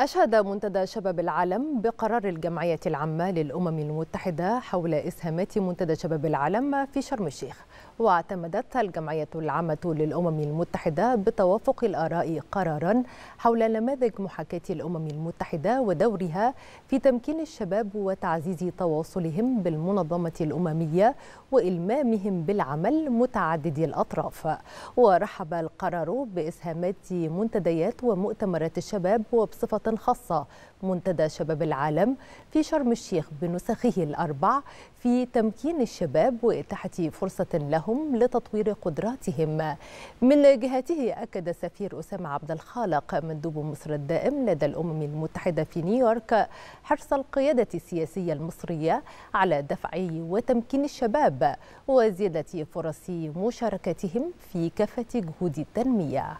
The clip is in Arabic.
أشهد منتدى شباب العالم بقرار الجمعية العامة للأمم المتحدة حول إسهامات منتدى شباب العالم في شرم الشيخ واعتمدت الجمعية العامة للأمم المتحدة بتوافق الآراء قرارا حول نماذج محاكاة الأمم المتحدة ودورها في تمكين الشباب وتعزيز تواصلهم بالمنظمة الأممية وإلمامهم بالعمل متعددي الأطراف ورحب القرار بإسهامات منتديات ومؤتمرات الشباب وبصفة خاصة منتدى شباب العالم في شرم الشيخ بنسخه الأربع في تمكين الشباب وإتاحة فرصة لهم لتطوير قدراتهم من جهته أكد سفير أسامة عبد الخالق مندوب مصر الدائم لدى الأمم المتحدة في نيويورك حرص القيادة السياسية المصرية على دفع وتمكين الشباب وزيادة فرص مشاركتهم في كافة جهود التنمية